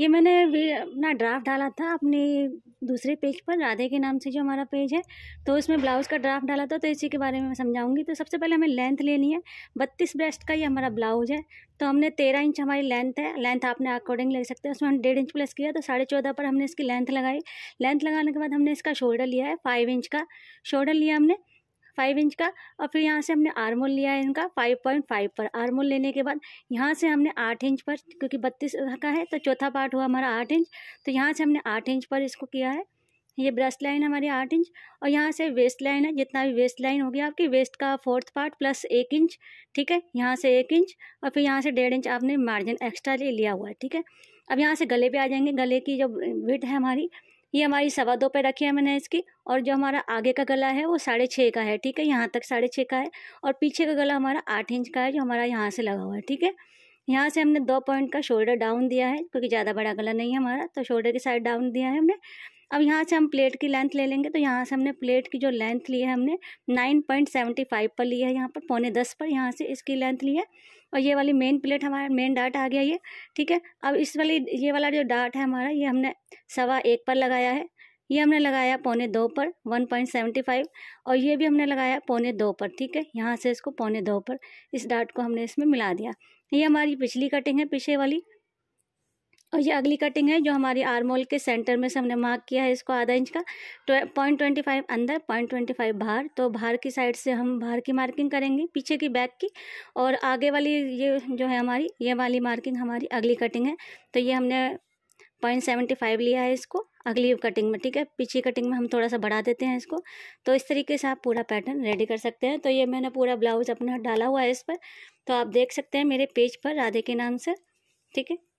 ये मैंने अपना ड्राफ्ट डाला था अपने दूसरे पेज पर राधे के नाम से जो हमारा पेज है तो इसमें ब्लाउज़ का ड्राफ्ट डाला था तो इसी के बारे में मैं समझाऊंगी तो सबसे पहले हमें लेंथ लेनी है बत्तीस ब्रेस्ट का ये हमारा ब्लाउज़ है तो हमने तेरह इंच हमारी लेंथ है लेंथ आपने अकॉर्डिंग ले सकते हैं उसमें हम डेढ़ इंच प्लस किया तो साढ़े चौदह पर हमने इसकी लेंथ लगाई लेंथ लगाने के बाद हमने इसका शोल्डर लिया है फाइव इंच का शोल्डर लिया हमने फाइव इंच का और फिर यहाँ से हमने आर्मोल लिया है इनका फाइव पॉइंट फाइव पर आर्मोल लेने के बाद यहाँ से हमने आठ इंच पर क्योंकि बत्तीस का है तो चौथा पार्ट हुआ हमारा आठ इंच तो यहाँ से हमने आठ इंच पर इसको किया है ये ब्रेस्ट लाइन हमारी आठ इंच और यहाँ से वेस्ट लाइन है जितना भी वेस्ट लाइन होगी आपकी वेस्ट का फोर्थ पार्ट प्लस एक इंच ठीक है यहाँ से एक इंच और फिर यहाँ से डेढ़ इंच आपने मार्जिन एक्स्ट्रा ले लिया हुआ है ठीक है अब यहाँ से गले पे आ जाएंगे गले की जो वेट है हमारी ये हमारी सवा दो पे रखी है मैंने इसकी और जो हमारा आगे का गला है वो साढ़े छः का है ठीक है यहाँ तक साढ़े छः का है और पीछे का गला हमारा आठ इंच का है जो हमारा यहाँ से लगा हुआ है ठीक है यहाँ से हमने दो पॉइंट का शोल्डर डाउन दिया है क्योंकि ज़्यादा बड़ा गला नहीं है हमारा तो शोल्डर की साइड डाउन दिया है हमने अब यहाँ से हम प्लेट की लेंथ ले लेंगे तो यहाँ से हमने प्लेट की जो लेंथ ली है हमने नाइन पॉइंट सेवेंटी फाइव पर ली है यहाँ पर पौने दस पर यहाँ से इसकी लेंथ ली है और ये वाली मेन प्लेट हमारा मेन डाट आ गया ये ठीक है अब इस वाली ये वाला जो डाट है हमारा ये हमने सवा एक पर लगाया है ये हमने लगाया पौने दो पर वन पॉइंट सेवेंटी फाइव और ये भी हमने लगाया पौने दो पर ठीक है यहाँ से इसको पौने दो पर इस डाट को हमने इसमें मिला दिया ये हमारी पिछली कटिंग है पीछे वाली और ये अगली कटिंग है जो हमारी आरमोल के सेंटर में से हमने मार्क किया है इसको आधा इंच का पॉइंट ट्वेंटी फाइव अंदर पॉइंट ट्वेंटी फाइव बाहर तो बाहर की साइड से हम बाहर की मार्किंग करेंगे पीछे की बैक की और आगे वाली ये जो है हमारी ये वाली मार्किंग हमारी अगली कटिंग है तो ये हमने पॉइंट सेवेंटी फाइव लिया है इसको अगली कटिंग में ठीक है पीछे कटिंग में हम थोड़ा सा बढ़ा देते हैं इसको तो इस तरीके से आप पूरा पैटर्न रेडी कर सकते हैं तो ये मैंने पूरा ब्लाउज अपना डाला हुआ है इस पर तो आप देख सकते हैं मेरे पेज पर राधे के नाम से ठीक है